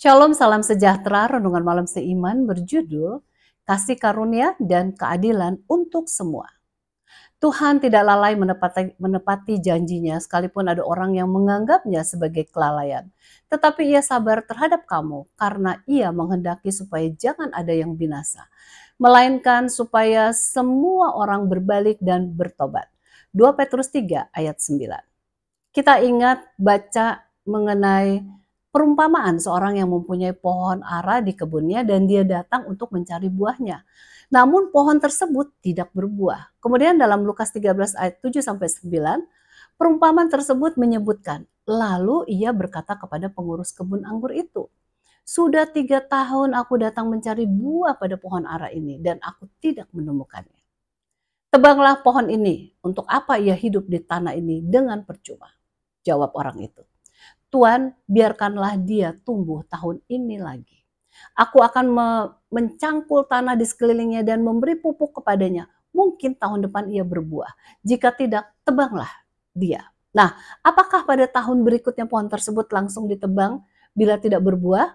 Shalom, salam sejahtera, renungan malam seiman berjudul Kasih Karunia dan Keadilan untuk Semua. Tuhan tidak lalai menepati, menepati janjinya sekalipun ada orang yang menganggapnya sebagai kelalaian. Tetapi ia sabar terhadap kamu karena ia menghendaki supaya jangan ada yang binasa. Melainkan supaya semua orang berbalik dan bertobat. 2 Petrus 3 ayat 9. Kita ingat baca mengenai Perumpamaan seorang yang mempunyai pohon ara di kebunnya dan dia datang untuk mencari buahnya. Namun pohon tersebut tidak berbuah. Kemudian dalam Lukas 13 ayat 7 sampai 9, perumpamaan tersebut menyebutkan, lalu ia berkata kepada pengurus kebun anggur itu, sudah tiga tahun aku datang mencari buah pada pohon ara ini dan aku tidak menemukannya. Tebanglah pohon ini, untuk apa ia hidup di tanah ini dengan percuma? Jawab orang itu. Tuhan, biarkanlah dia tumbuh tahun ini lagi. Aku akan mencangkul tanah di sekelilingnya dan memberi pupuk kepadanya. Mungkin tahun depan ia berbuah. Jika tidak, tebanglah dia. Nah, apakah pada tahun berikutnya pohon tersebut langsung ditebang bila tidak berbuah?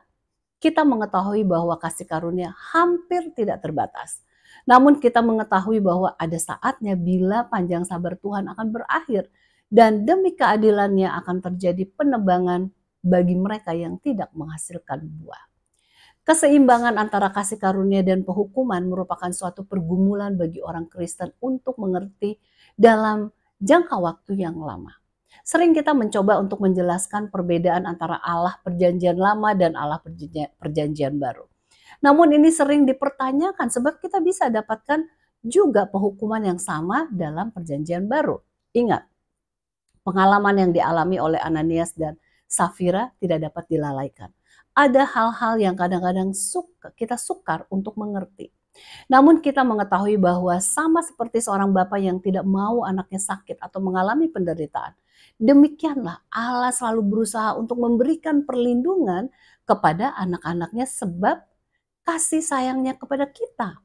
Kita mengetahui bahwa kasih karunia hampir tidak terbatas. Namun kita mengetahui bahwa ada saatnya bila panjang sabar Tuhan akan berakhir dan demi keadilannya akan terjadi penebangan bagi mereka yang tidak menghasilkan buah. Keseimbangan antara kasih karunia dan penghukuman merupakan suatu pergumulan bagi orang Kristen untuk mengerti dalam jangka waktu yang lama. Sering kita mencoba untuk menjelaskan perbedaan antara Allah Perjanjian Lama dan Allah Perjanjian Baru. Namun ini sering dipertanyakan sebab kita bisa dapatkan juga penghukuman yang sama dalam Perjanjian Baru. Ingat, pengalaman yang dialami oleh Ananias dan Safira tidak dapat dilalaikan. Ada hal-hal yang kadang-kadang suka, kita sukar untuk mengerti. Namun kita mengetahui bahwa sama seperti seorang bapak yang tidak mau anaknya sakit atau mengalami penderitaan, demikianlah Allah selalu berusaha untuk memberikan perlindungan kepada anak-anaknya sebab kasih sayangnya kepada kita.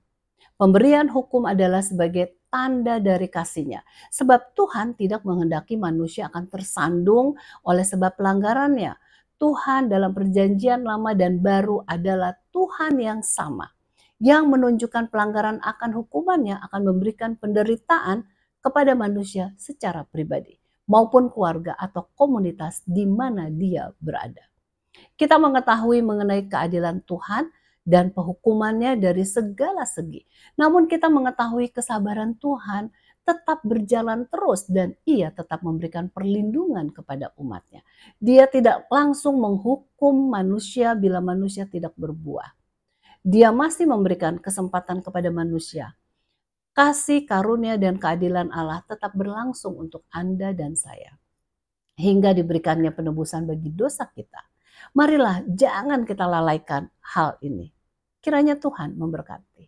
Pemberian hukum adalah sebagai tanda dari kasihnya. Sebab Tuhan tidak menghendaki manusia akan tersandung oleh sebab pelanggarannya. Tuhan dalam perjanjian lama dan baru adalah Tuhan yang sama. Yang menunjukkan pelanggaran akan hukumannya akan memberikan penderitaan kepada manusia secara pribadi maupun keluarga atau komunitas di mana dia berada. Kita mengetahui mengenai keadilan Tuhan dan penghukumannya dari segala segi. Namun kita mengetahui kesabaran Tuhan tetap berjalan terus dan ia tetap memberikan perlindungan kepada umatnya. Dia tidak langsung menghukum manusia bila manusia tidak berbuah. Dia masih memberikan kesempatan kepada manusia. Kasih karunia dan keadilan Allah tetap berlangsung untuk Anda dan saya. Hingga diberikannya penebusan bagi dosa kita. Marilah jangan kita lalaikan hal ini. Kiranya Tuhan memberkati.